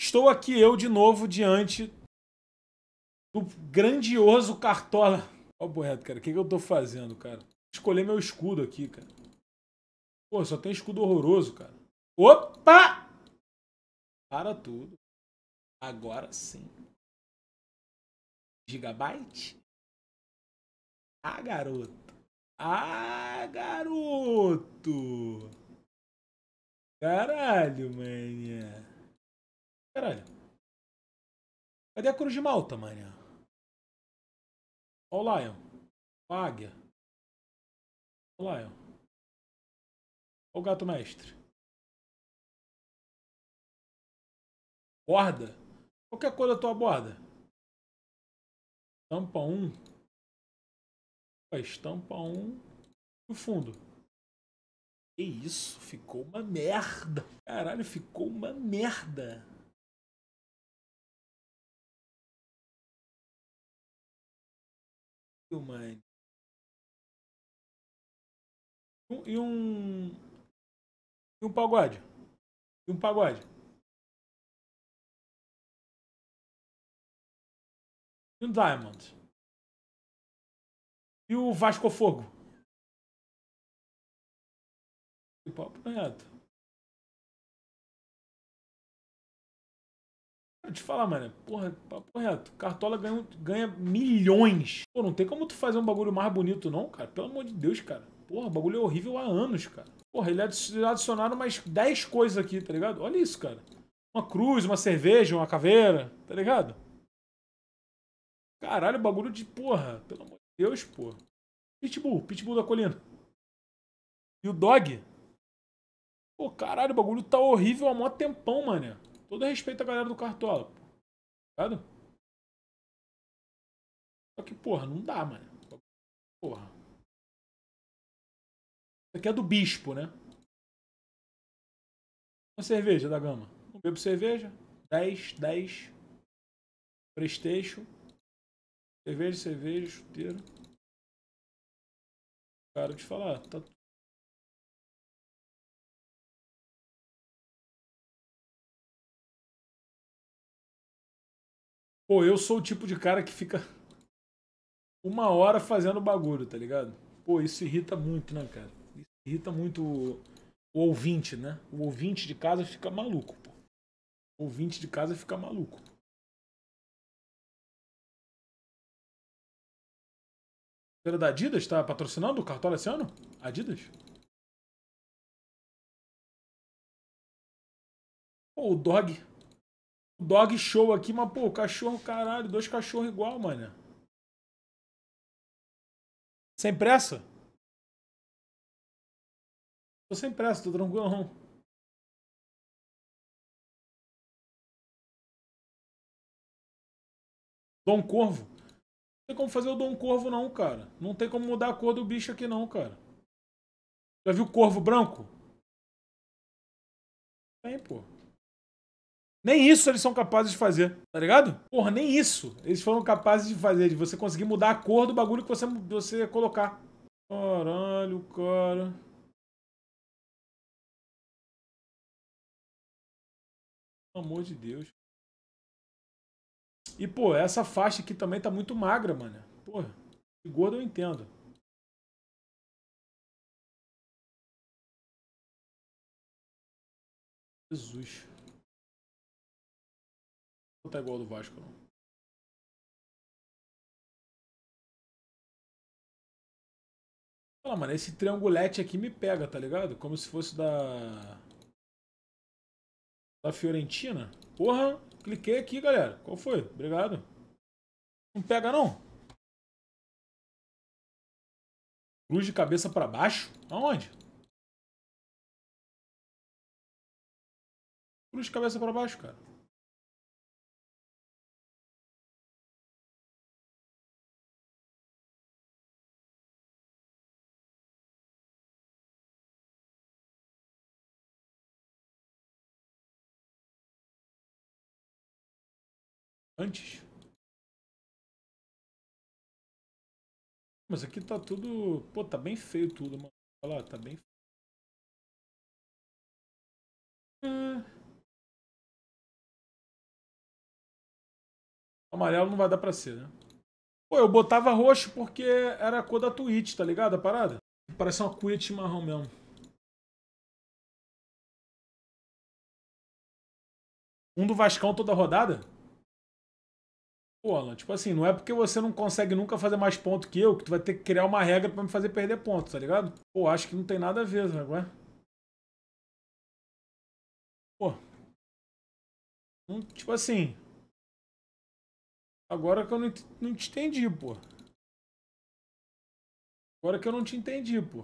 Estou aqui eu de novo diante do grandioso Cartola. Ó, oh, Boeto, cara, o que, que eu tô fazendo, cara? Escolher meu escudo aqui, cara. Pô, só tem escudo horroroso, cara. Opa! Para tudo. Agora sim. Gigabyte? Ah, garoto. Ah, garoto. Caralho, manha. Caralho. Cadê a cruz de malta, manha? Ó o Lion. Ó a águia. Ó o Lion. Ó o gato mestre. Borda. Qualquer é cor da tua borda. Tampa 1. Estampa 1. E o fundo. Que isso, ficou uma merda. Caralho, ficou uma merda. um E um. E um pagode. E um pagode. E um Diamond. E o Vasco Fogo. E o Papo Neto. Eu te falar, mano, porra, correto. Cartola ganha, ganha milhões. Pô, não tem como tu fazer um bagulho mais bonito, não, cara. Pelo amor de Deus, cara. Porra, o bagulho é horrível há anos, cara. Porra, eles adicionaram mais 10 coisas aqui, tá ligado? Olha isso, cara. Uma cruz, uma cerveja, uma caveira, tá ligado? Caralho, bagulho de porra. Pelo amor de Deus, porra. Pitbull, Pitbull da colina. E o Dog? Pô, caralho, o bagulho tá horrível há mó tempão, mano. Todo respeito à galera do Cartola. Tá Ligado? Só que, porra, não dá, mano. Porra. Isso aqui é do bispo, né? Uma cerveja da gama. Não bebo cerveja. 10, 10. Prestation. Cerveja, cerveja, chuteiro. Cara, te falar, tá Pô, eu sou o tipo de cara que fica uma hora fazendo bagulho, tá ligado? Pô, isso irrita muito, né, cara? Isso irrita muito o, ouvinte, né? O ouvinte de casa fica maluco, pô. O ouvinte de casa fica maluco. Feira da Adidas tá patrocinando o Cartola esse ano? Adidas? Pô, o Dog dog show aqui, mas, pô, cachorro, caralho, dois cachorros igual, mano. Sem pressa? Tô sem pressa, tô tranquilão. Dom Corvo. Não tem como fazer o Dom Corvo, não, cara. Não tem como mudar a cor do bicho aqui, não, cara. Já viu o corvo branco? Tem, pô. Nem isso eles são capazes de fazer, tá ligado? Porra, nem isso eles foram capazes de fazer, de você conseguir mudar a cor do bagulho que você, você colocar. Caralho, cara. Pelo amor de Deus. E, pô, essa faixa aqui também tá muito magra, mano. Porra. de gordo eu entendo. Jesus. Não tá igual ao do Vasco, não. Fala, mano, esse triangulete aqui me pega, tá ligado? Como se fosse da... Da Fiorentina. Porra, cliquei aqui, galera. Qual foi? Obrigado. Não pega, não? Cruz de cabeça pra baixo? Aonde? Cruz de cabeça pra baixo, cara. Antes. Mas aqui tá tudo... Pô, tá bem feio tudo, mano. Olha lá, tá bem feio. É. Amarelo não vai dar pra ser, né? Pô, eu botava roxo porque era a cor da Twitch, tá ligado? A parada? Parece uma de marrom mesmo. Um do Vascão toda rodada? Pô, Alan, tipo assim, não é porque você não consegue nunca fazer mais ponto que eu que tu vai ter que criar uma regra para me fazer perder ponto, tá ligado? Pô, acho que não tem nada a ver, agora. É? Pô. Hum, tipo assim. Agora que eu não, não te entendi, pô. Agora que eu não te entendi, pô.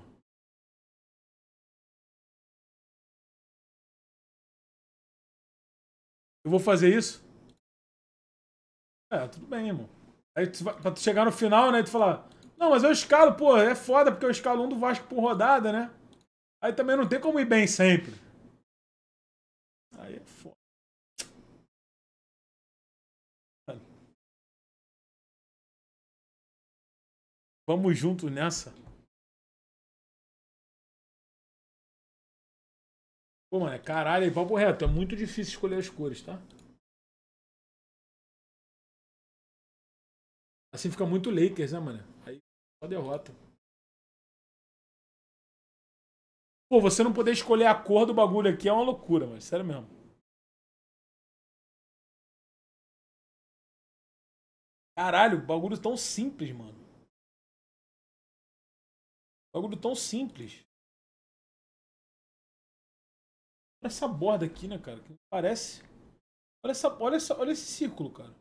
Eu vou fazer isso? É, tudo bem, irmão. Aí tu, pra tu chegar no final, né, tu falar, não, mas eu escalo, pô, é foda porque eu escalo um do Vasco por rodada, né? Aí também não tem como ir bem sempre. Aí é foda. Vamos juntos nessa. Pô, mano, é caralho, é papo reto, é muito difícil escolher as cores, tá? Assim fica muito Lakers, né, mano? Aí só derrota. Pô, você não poder escolher a cor do bagulho aqui é uma loucura, mano. Sério mesmo. Caralho, bagulho tão simples, mano. Bagulho tão simples. Olha essa borda aqui, né, cara? Que parece. Olha essa, olha essa, olha esse círculo, cara.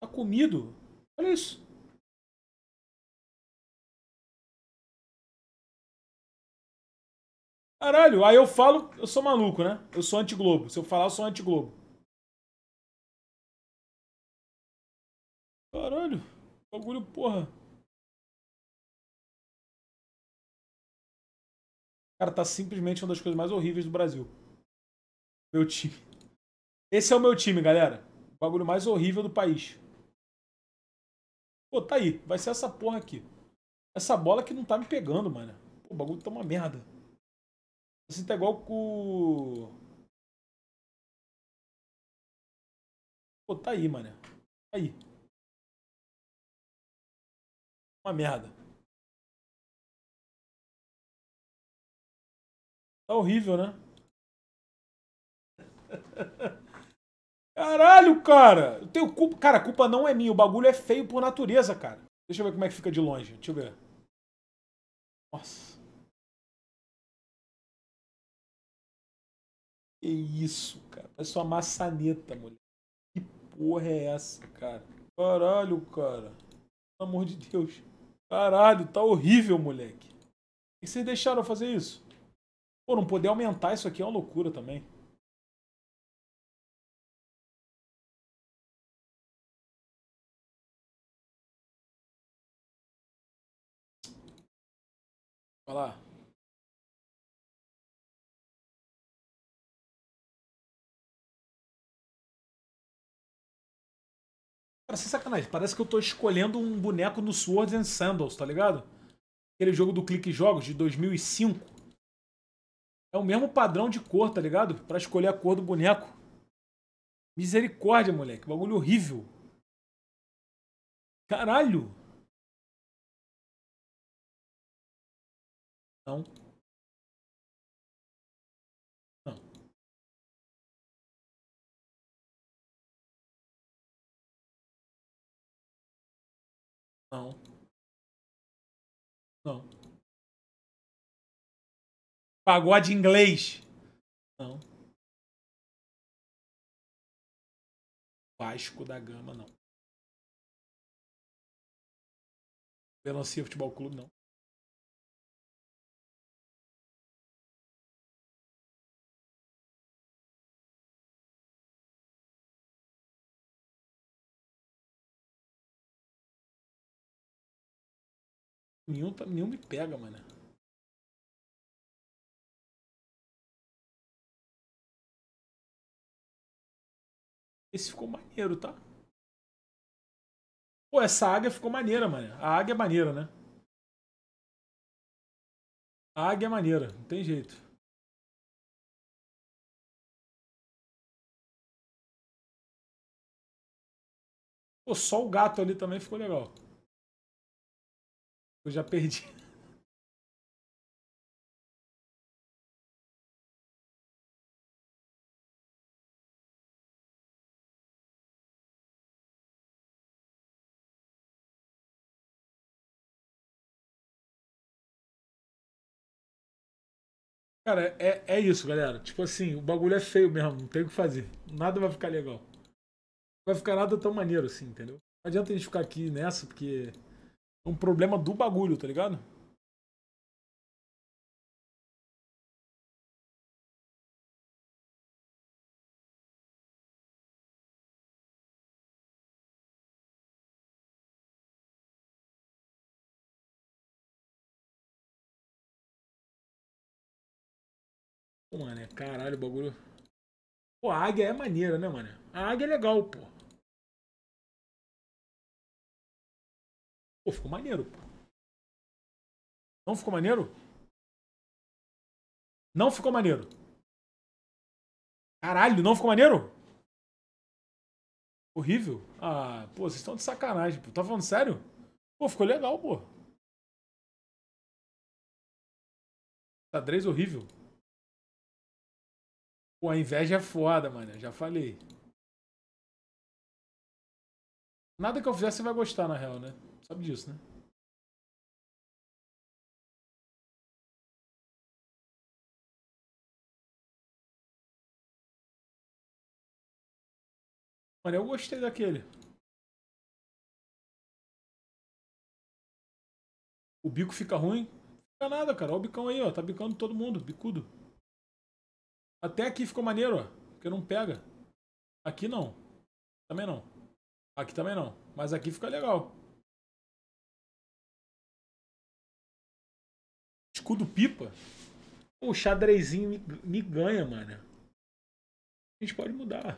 Tá comido. Olha isso. Caralho, aí eu falo, eu sou maluco, né? Eu sou anti-Globo. Se eu falar, eu sou anti-Globo. Caralho, bagulho, porra. Cara, tá simplesmente uma das coisas mais horríveis do Brasil. Meu time. Esse é o meu time, galera. O bagulho mais horrível do país. Pô, tá aí. Vai ser essa porra aqui. Essa bola que não tá me pegando, mano. Pô, o bagulho tá uma merda. Assim tá igual com... Pô, tá aí, mano. Tá aí. Uma merda. Tá horrível, né? Caralho, cara! Eu tenho culpa. Cara, a culpa não é minha. O bagulho é feio por natureza, cara. Deixa eu ver como é que fica de longe. Deixa eu ver. Nossa. Que isso, cara. Parece uma maçaneta, mulher. Que porra é essa, cara? Caralho, cara. Pelo amor de Deus. Caralho, tá horrível, moleque. E vocês deixaram eu fazer isso? Pô, não poder aumentar isso aqui é uma loucura também. Olá. Cara, sem sacanagem, parece que eu tô escolhendo um boneco no Swords and Sandals, tá ligado? Aquele jogo do Clique Jogos de 2005. É o mesmo padrão de cor, tá ligado? Pra escolher a cor do boneco. Misericórdia, moleque. Bagulho horrível. Caralho! Então. Não. Não. Não. Pagode inglês. Não. Vasco da Gama, não. Melancia Futebol Clube, não. Nenhum, tá, nenhum me pega, mano. Esse ficou maneiro, tá? Pô, essa águia ficou maneira, mano. A águia é maneira, né? A águia é maneira, não tem jeito. Pô, só o gato ali também ficou legal. Eu já perdi. Cara, é, é isso, galera. Tipo assim, o bagulho é feio mesmo, não tem o que fazer. Nada vai ficar legal. Não vai ficar nada tão maneiro assim, entendeu? Não adianta a gente ficar aqui nessa, porque um problema do bagulho, tá ligado? Pô, mano, é caralho, o bagulho. Pô, a águia é maneira, né, mano? A águia é legal, pô. Pô, ficou maneiro, pô. Não ficou maneiro? Não ficou maneiro. Caralho, não ficou maneiro? Horrível. Ah, pô, vocês estão de sacanagem, pô. Tá falando sério? Pô, ficou legal, pô. Xadrez horrível. Pô, a inveja é foda, mano. já falei. Nada que eu fizer você vai gostar, na real, né? Sabe disso, né? Mano, eu gostei daquele. O bico fica ruim? Não fica nada, cara. Olha o bicão aí, ó. Tá bicando todo mundo, bicudo. Até aqui ficou maneiro, ó. Porque não pega. Aqui não. Também não. Aqui também não, mas aqui fica legal. Escudo pipa? O xadrezinho me, me ganha, mano. A gente pode mudar.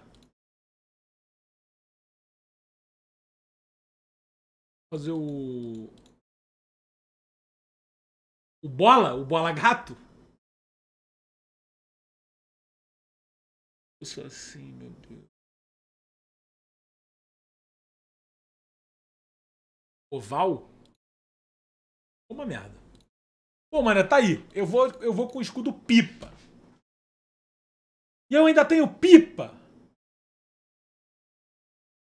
Fazer o... O bola? O bola gato? Eu sou assim, meu Deus. oval. Uma merda. Pô, mano, tá aí. Eu vou, eu vou com o escudo pipa. E eu ainda tenho pipa.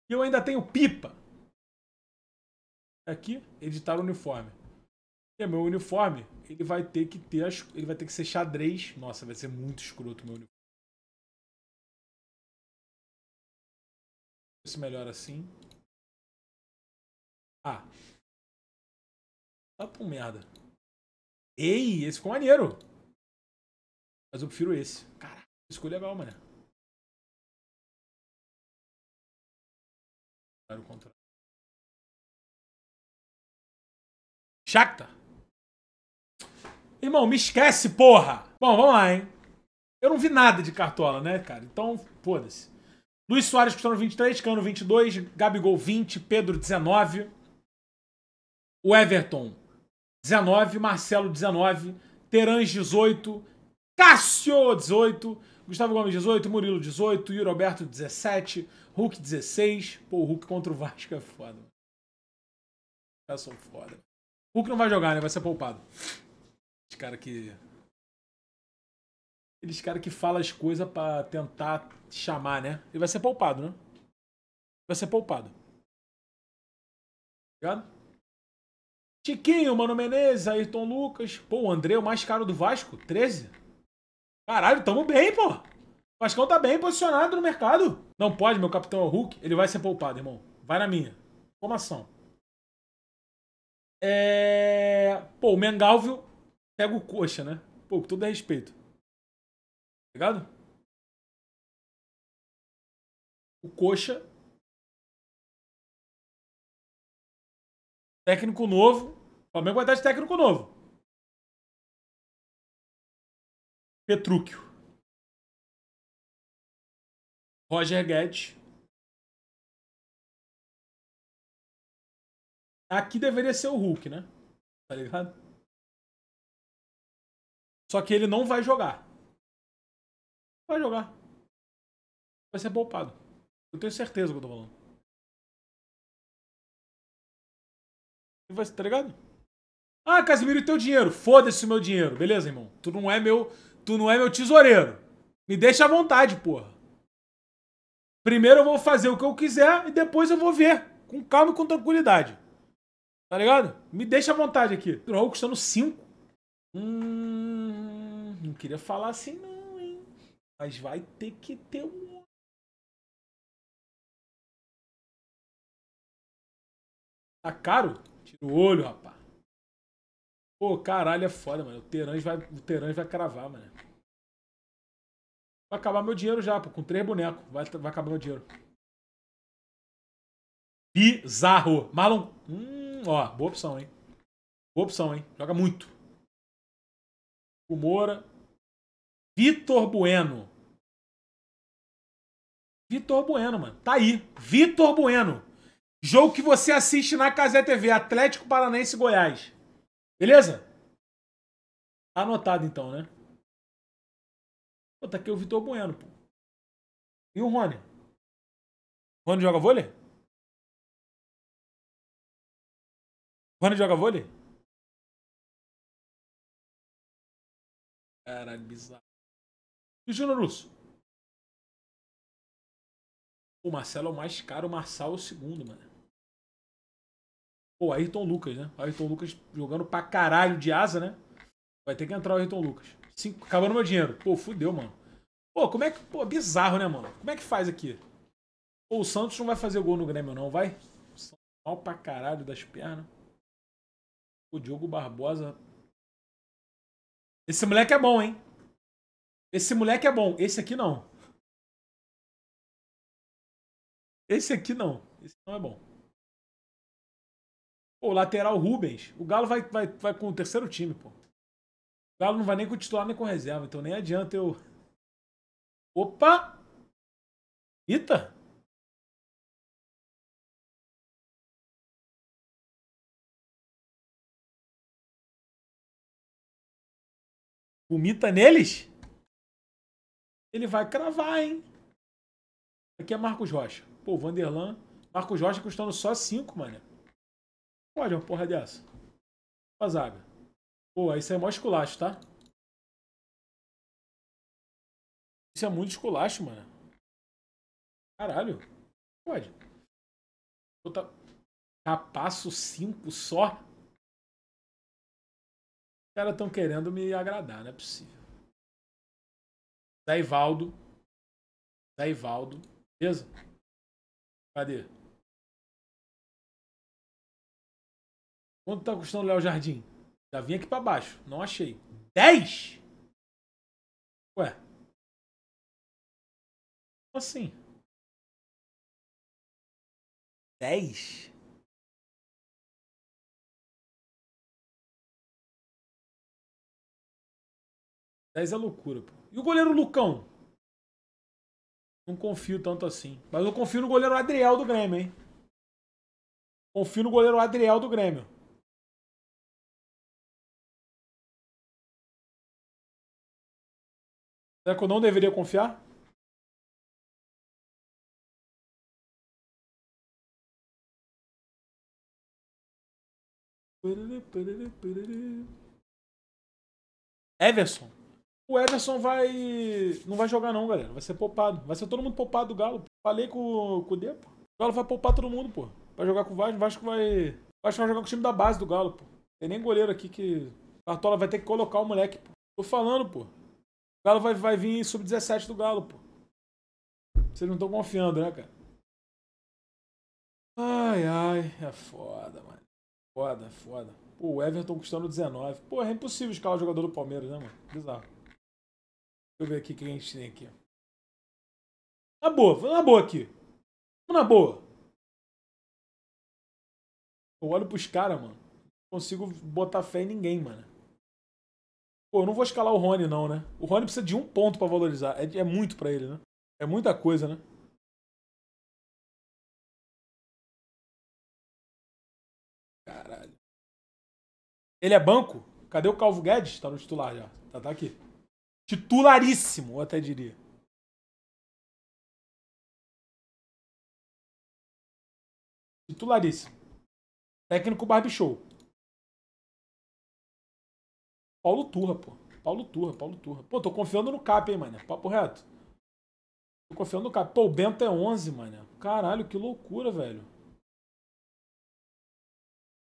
E eu ainda tenho pipa. Aqui, editar tá o uniforme. E meu uniforme, ele vai ter que ter as, ele vai ter que ser xadrez. Nossa, vai ser muito escroto meu uniforme. Se melhor assim. Ah. Tá por merda. Ei, esse ficou maneiro. Mas eu prefiro esse. Caraca, ficou legal, mané. Era o contrário. Shakhtar. Irmão, me esquece, porra! Bom, vamos lá, hein? Eu não vi nada de cartola, né, cara? Então, foda-se. Luiz Soares custando 23, Cano 22, Gabigol 20, Pedro 19 o Everton 19, Marcelo 19, Terãs 18, Cássio 18, Gustavo Gomes 18, Murilo 18, Yuri Roberto 17, Hulk 16. Pô, o Hulk contra o Vasco é foda. Eu sou foda. Hulk não vai jogar, né? Vai ser poupado. Esse cara que aqueles caras que falam as coisas para tentar chamar, né? Ele vai ser poupado, né? Vai ser poupado. Obrigado. Tá Tiquinho, Mano Menezes, Ayrton Lucas. Pô, o André, é o mais caro do Vasco, 13. Caralho, tamo bem, pô. O Vascão tá bem posicionado no mercado. Não pode, meu capitão é o Hulk. Ele vai ser poupado, irmão. Vai na minha. Informação. É... Pô, o Mengalvio pega o coxa, né? Pô, com todo é respeito. Tá ligado? O coxa técnico novo, Flamengo vai dar de técnico novo. Petrúquio. Roger Guedes. Aqui deveria ser o Hulk, né? Tá ligado? Só que ele não vai jogar. Vai jogar. Vai ser poupado. Eu tenho certeza do que eu tô falando. Ele vai, tá ligado? Ah, Casimiro, e teu dinheiro? Foda-se o meu dinheiro. Beleza, irmão? Tu não é meu, tu não é meu tesoureiro. Me deixa à vontade, porra. Primeiro eu vou fazer o que eu quiser e depois eu vou ver. Com calma e com tranquilidade. Tá ligado? Me deixa à vontade aqui. O Raul custando 5. Hum, não queria falar assim não, hein? Mas vai ter que ter um Tá caro? Tira o olho, rapaz. Pô, caralho, é foda, mano. O Terãs vai, o Terãs vai cravar, mano. Vai acabar meu dinheiro já, pô. Com três bonecos. Vai, vai acabar meu dinheiro. Bizarro. Malon, Hum, ó, boa opção, hein? Boa opção, hein? Joga muito. O Moura. Vitor Bueno. Vitor Bueno, mano. Tá aí. Vitor Bueno. Jogo que você assiste na Casé TV. Atlético Paranaense Goiás. Beleza? Anotado então, né? Pô, tá aqui o Vitor Bueno, pô. E o Rony? Rony joga vôlei? Rony joga vôlei? Caralho, bizarro. E o Júnior Russo? O Marcelo é o mais caro, o Marçal é o segundo, mano. Pô, Ayrton Lucas, né? Ayrton Lucas jogando pra caralho de asa, né? Vai ter que entrar o Ayrton Lucas. Cinco, acabando meu dinheiro. Pô, fudeu, mano. Pô, como é que. Pô, bizarro, né, mano? Como é que faz aqui? Pô, o Santos não vai fazer gol no Grêmio, não, vai? Mal pra caralho das pernas. O Diogo Barbosa. Esse moleque é bom, hein? Esse moleque é bom. Esse aqui não. Esse aqui não. Esse não é bom. O lateral Rubens. O Galo vai, vai, vai com o terceiro time, pô. O Galo não vai nem com o titular nem com reserva, então nem adianta eu. Opa! Eita! Vomita neles? Ele vai cravar, hein? Aqui é Marcos Rocha. Pô, Vanderlan. Marcos Rocha custando só 5, mano. Pode uma porra dessa. Pra zaga. Pô, isso é mó esculacho, tá? Isso é muito esculacho, mano. Caralho. Pode. Outra... Capasso 5 só? Os caras estão querendo me agradar, não é possível. Zaivaldo. Zaivaldo. Beleza? Cadê? Quanto tá custando o Léo Jardim? Já vim aqui para baixo. Não achei. 10? Ué. Assim. 10? Dez é loucura, pô. E o goleiro Lucão? Não confio tanto assim. Mas eu confio no goleiro Adriel do Grêmio, hein? Confio no goleiro Adriel do Grêmio. Será que eu não deveria confiar? Everson. O Everson vai. Não vai jogar, não, galera. Vai ser poupado. Vai ser todo mundo poupado do Galo. Falei com, com o D, pô. O Galo vai poupar todo mundo, pô. Vai jogar com o Vasco. O Vasco vai. O Vasco vai jogar com o time da base do Galo, pô. Tem nem goleiro aqui que. Cartola vai ter que colocar o moleque, pô. Tô falando, pô. Galo vai, vai vir sub-17 do Galo, pô. Vocês não estão confiando, né, cara? Ai, ai, é foda, mano. Foda, foda. Pô, o Everton custando 19. Pô, é impossível escalar o jogador do Palmeiras, né, mano? Bizarro. Deixa eu ver aqui quem a gente tem aqui. Na boa, vamos na boa aqui. Vamos Na boa. Eu olho pros caras, mano. Não consigo botar fé em ninguém, mano. Pô, eu não vou escalar o Rony, não, né? O Rony precisa de um ponto para valorizar. É, é muito para ele, né? É muita coisa, né? Caralho. Ele é banco? Cadê o Calvo Guedes? Tá no titular já. Tá, tá aqui. Titularíssimo, eu até diria. Titularíssimo. Técnico Barbie Show. Paulo Turra, pô. Paulo Turra, Paulo Turra. Pô, tô confiando no Cap, hein, mano. Papo reto. Tô confiando no Cap. Pô, o Bento é 11, mano. Caralho, que loucura, velho.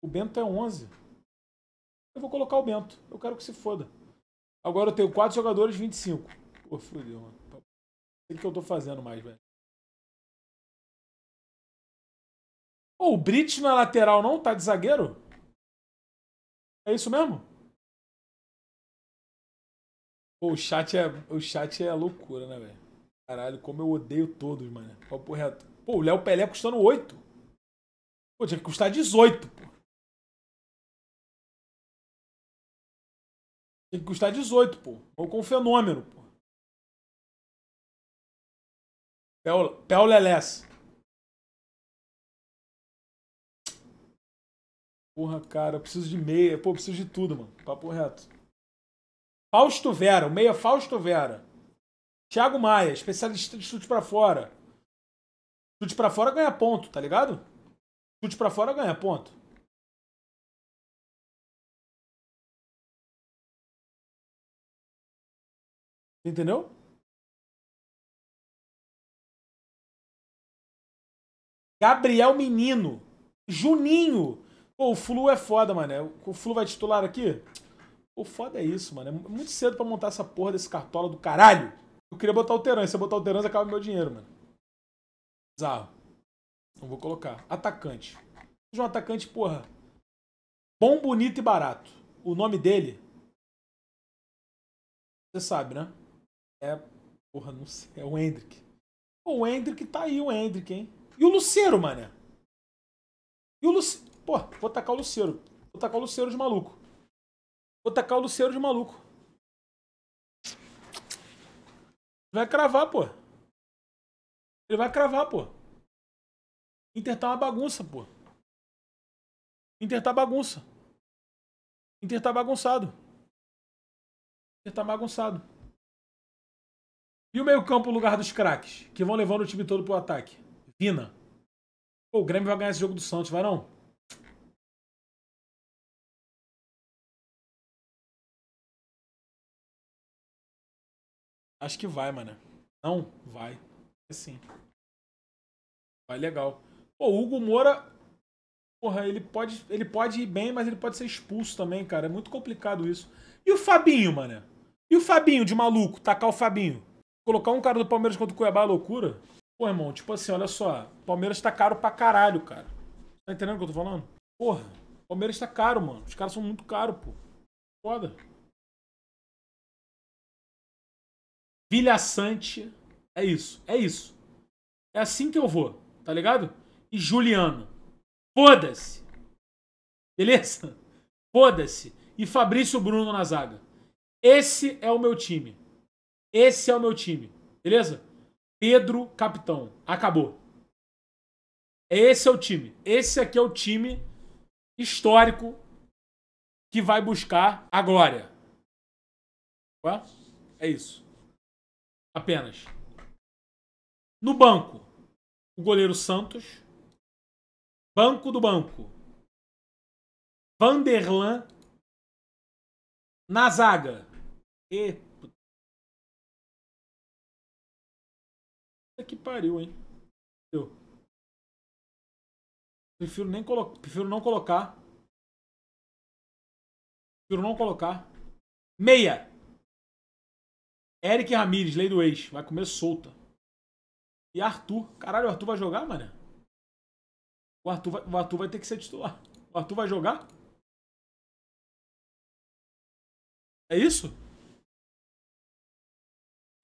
O Bento é 11. Eu vou colocar o Bento. Eu quero que se foda. Agora eu tenho 4 jogadores, 25. Pô, fodeu, mano. Tá o que eu tô fazendo mais, velho. Pô, o Brit na lateral não tá de zagueiro? É isso mesmo? Pô, o chat é, o chat é loucura, né, velho? Caralho, como eu odeio todos, mano. Papo reto. Pô, o Léo Pelé custando 8. Pô, tinha que custar 18, pô. Tinha que custar 18, pô. Ou com fenômeno, pô. Pel Lelés. Porra, cara, eu preciso de meia. Pô, eu preciso de tudo, mano. Papo reto. Fausto Vera, o meia Fausto Vera. Thiago Maia, especialista de chute para fora. Chute para fora ganha ponto, tá ligado? Chute para fora ganha ponto. Entendeu? Gabriel Menino. Juninho. Pô, o Flu é foda, mano. O Flu vai titular aqui? O foda é isso, mano. É muito cedo pra montar essa porra desse cartola do caralho. Eu queria botar o Terãs. Se eu botar o Terãs, acaba meu dinheiro, mano. Bizarro. Não vou colocar. Atacante. De um atacante, porra. Bom, bonito e barato. O nome dele. Você sabe, né? É. Porra, não sei. É o Hendrick. O Hendrick tá aí, o Hendrick, hein? E o Lucero, mané? E o Lucero. Pô, vou tacar o Lucero. Vou tacar o Lucero de maluco. Vou tacar o Luceiro de maluco. Vai cravar, pô. Ele vai cravar, pô. Inter tá uma bagunça, pô. Inter tá bagunça. Inter tá bagunçado. Inter tá bagunçado. E o meio-campo, lugar dos craques, que vão levando o time todo pro ataque. Vina. Pô, o Grêmio vai ganhar esse jogo do Santos, vai não? Acho que vai, mano. Não, vai. Sim. Vai legal. Pô, o Hugo Moura. Porra, ele pode, ele pode ir bem, mas ele pode ser expulso também, cara. É muito complicado isso. E o Fabinho, mano? E o Fabinho de maluco? Tacar o Fabinho. Colocar um cara do Palmeiras contra o Cuiabá é loucura? Pô, irmão, tipo assim, olha só. Palmeiras tá caro pra caralho, cara. Tá entendendo o que eu tô falando? Porra, Palmeiras tá caro, mano. Os caras são muito caros, pô. Foda. Vilhaçante. É isso, é isso. É assim que eu vou, tá ligado? E Juliano. Foda-se. Beleza? Foda-se. E Fabrício Bruno na zaga. Esse é o meu time. Esse é o meu time. Beleza? Pedro, capitão. Acabou. Esse é o time. Esse aqui é o time histórico que vai buscar a glória. É isso. Apenas. No banco, o goleiro Santos. Banco do banco. Vanderlan. Na zaga. E... Puta que pariu, hein? Eu prefiro nem colocar, prefiro não colocar. Prefiro não colocar. Meia. Eric Ramírez, lei do ex, vai comer solta. E Arthur. Caralho, o Arthur vai jogar, mano? O Arthur vai, o Arthur vai ter que ser titular. O Arthur vai jogar? É isso?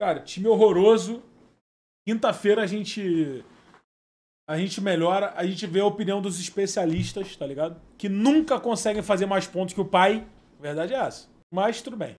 Cara, time horroroso. Quinta-feira a gente a gente melhora, a gente vê a opinião dos especialistas, tá ligado? Que nunca conseguem fazer mais pontos que o pai. verdade é essa. Mas tudo bem.